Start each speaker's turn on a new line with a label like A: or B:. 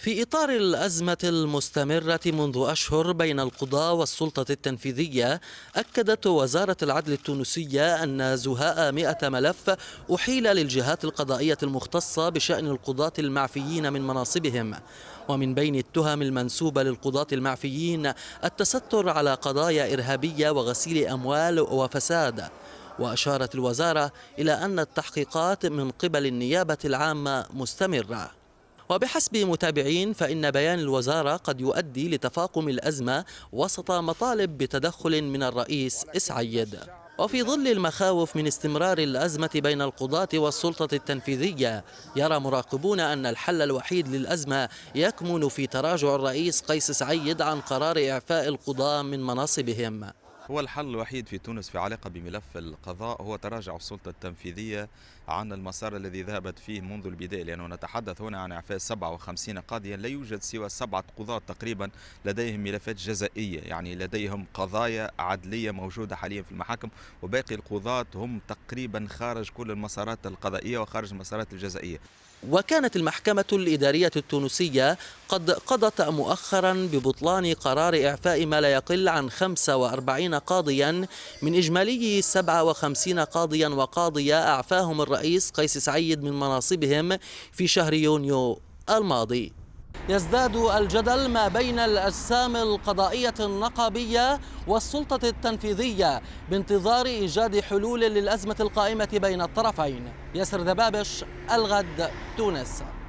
A: في إطار الأزمة المستمرة منذ أشهر بين القضاء والسلطة التنفيذية أكدت وزارة العدل التونسية أن زهاء 100 ملف أحيل للجهات القضائية المختصة بشأن القضاة المعفيين من مناصبهم ومن بين التهم المنسوبة للقضاة المعفيين التستر على قضايا إرهابية وغسيل أموال وفساد وأشارت الوزارة إلى أن التحقيقات من قبل النيابة العامة مستمرة وبحسب متابعين فإن بيان الوزارة قد يؤدي لتفاقم الأزمة وسط مطالب بتدخل من الرئيس إسعيد وفي ظل المخاوف من استمرار الأزمة بين القضاة والسلطة التنفيذية يرى مراقبون أن الحل الوحيد للأزمة يكمن في تراجع الرئيس قيس سعيد عن قرار إعفاء القضاة من مناصبهم
B: هو الحل الوحيد في تونس في علاقة بملف القضاء هو تراجع السلطة التنفيذية عن المسار الذي ذهبت فيه منذ البداية لأنه نتحدث هنا عن إعفاء 57 قاضيا لا يوجد سوى سبعة قضاة تقريبا لديهم ملفات جزائية يعني لديهم قضايا عدلية موجودة حاليا في المحاكم وباقي القضاة هم تقريبا خارج كل المسارات القضائية وخارج المسارات الجزائية وكانت المحكمة الإدارية
A: التونسية قد قضت مؤخرا ببطلان قرار إعفاء ما لا يقل عن 45 قاضيا من إجمالي 57 قاضيا وقاضية أعفاهم الرئيس قيس سعيد من مناصبهم في شهر يونيو الماضي يزداد الجدل ما بين الأجسام القضائية النقابية والسلطة التنفيذية بانتظار إيجاد حلول للأزمة القائمة بين الطرفين ياسر دبابش الغد تونس